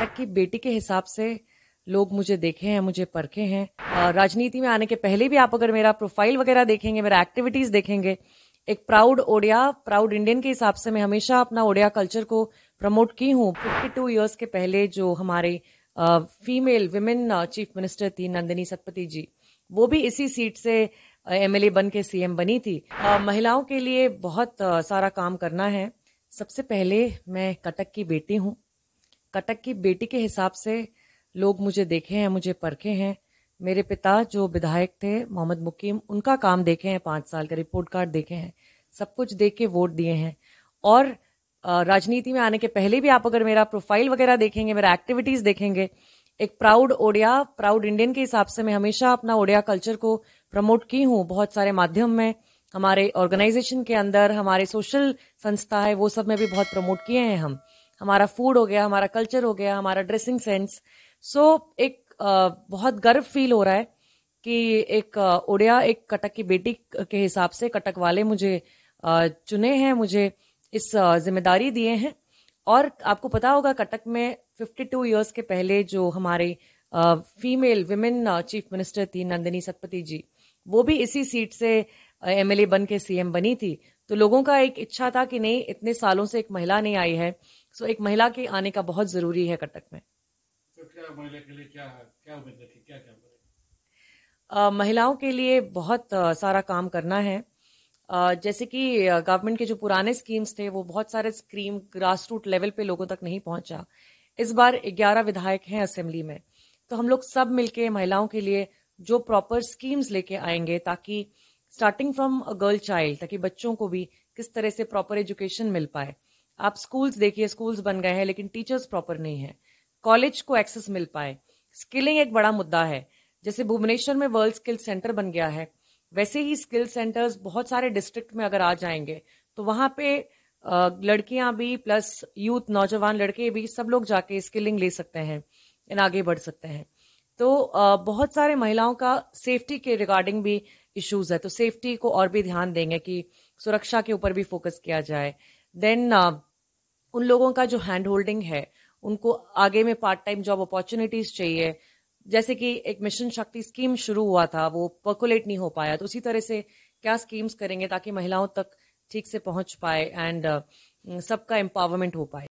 तक की बेटी के हिसाब से लोग मुझे देखे हैं मुझे परखे हैं राजनीति में आने के पहले भी आप अगर मेरा प्रोफाइल वगैरह देखेंगे मेरा एक्टिविटीज देखेंगे एक प्राउड ओडिया प्राउड इंडियन के हिसाब से मैं हमेशा अपना ओडिया कल्चर को प्रमोट की हूँ फिफ्टी टू ईयर्स के पहले जो हमारे फीमेल विमेन चीफ मिनिस्टर थी नंदिनी सतपति जी वो भी इसी सीट से एमएलए बन के सीएम बनी थी महिलाओं के लिए बहुत सारा काम करना है सबसे पहले मैं कटक की बेटी हूँ कटक की बेटी के हिसाब से लोग मुझे देखे हैं मुझे परखे हैं मेरे पिता जो विधायक थे मोहम्मद मुकीम उनका काम देखे हैं पाँच साल का रिपोर्ट कार्ड देखे हैं सब कुछ देख के वोट दिए हैं और राजनीति में आने के पहले भी आप अगर मेरा प्रोफाइल वगैरह देखेंगे मेरा एक्टिविटीज़ देखेंगे एक प्राउड ओडिया प्राउड इंडियन के हिसाब से मैं हमेशा अपना ओडिया कल्चर को प्रमोट की हूँ बहुत सारे माध्यम में हमारे ऑर्गेनाइजेशन के अंदर हमारे सोशल संस्था है वो सब में भी बहुत प्रमोट किए हैं हम हमारा फूड हो गया हमारा कल्चर हो गया हमारा ड्रेसिंग सेंस सो एक बहुत गर्व फील हो रहा है कि एक उड़िया एक कटक की बेटी के हिसाब से कटक वाले मुझे चुने हैं मुझे इस जिम्मेदारी दिए हैं और आपको पता होगा कटक में 52 इयर्स के पहले जो हमारे फीमेल विमेन चीफ मिनिस्टर थी नंदिनी सतपति जी वो भी इसी सीट से एमएलए बन के सीएम बनी थी तो लोगों का एक इच्छा था कि नहीं इतने सालों से एक महिला नहीं आई है सो एक महिला के आने का बहुत जरूरी है कटक में तो महिलाओं के लिए बहुत सारा काम करना है जैसे कि गवर्नमेंट के जो पुराने स्कीम्स थे वो बहुत सारे स्कीम ग्रास रूट लेवल पे लोगों तक नहीं पहुंचा इस बार 11 विधायक हैं असेंबली में तो हम लोग सब मिलके महिलाओं के लिए जो प्रॉपर स्कीम्स लेके आएंगे ताकि starting from a girl child ताकि बच्चों को भी किस तरह से प्रॉपर एजुकेशन मिल पाए आप स्कूल्स देखिए स्कूल्स बन गए हैं लेकिन टीचर्स प्रॉपर नहीं है कॉलेज को एक्सेस मिल पाए स्किलिंग एक बड़ा मुद्दा है जैसे भुवनेश्वर में वर्ल्ड स्किल सेंटर बन गया है वैसे ही स्किल सेंटर्स बहुत सारे डिस्ट्रिक्ट में अगर आ जाएंगे तो वहां पे लड़कियां भी प्लस यूथ नौजवान लड़के भी सब लोग जाके स्किलिंग ले सकते हैं आगे बढ़ सकते हैं तो बहुत सारे महिलाओं का सेफ्टी के रिगार्डिंग भी इश्यूज है तो सेफ्टी को और भी ध्यान देंगे कि सुरक्षा के ऊपर भी फोकस किया जाए देन उन लोगों का जो हैंड होल्डिंग है उनको आगे में पार्ट टाइम जॉब अपॉर्चुनिटीज चाहिए जैसे कि एक मिशन शक्ति स्कीम शुरू हुआ था वो पर्कुलेट नहीं हो पाया तो उसी तरह से क्या स्कीम्स करेंगे ताकि महिलाओं तक ठीक से पहुंच पाए एंड सबका एम्पावरमेंट हो पाए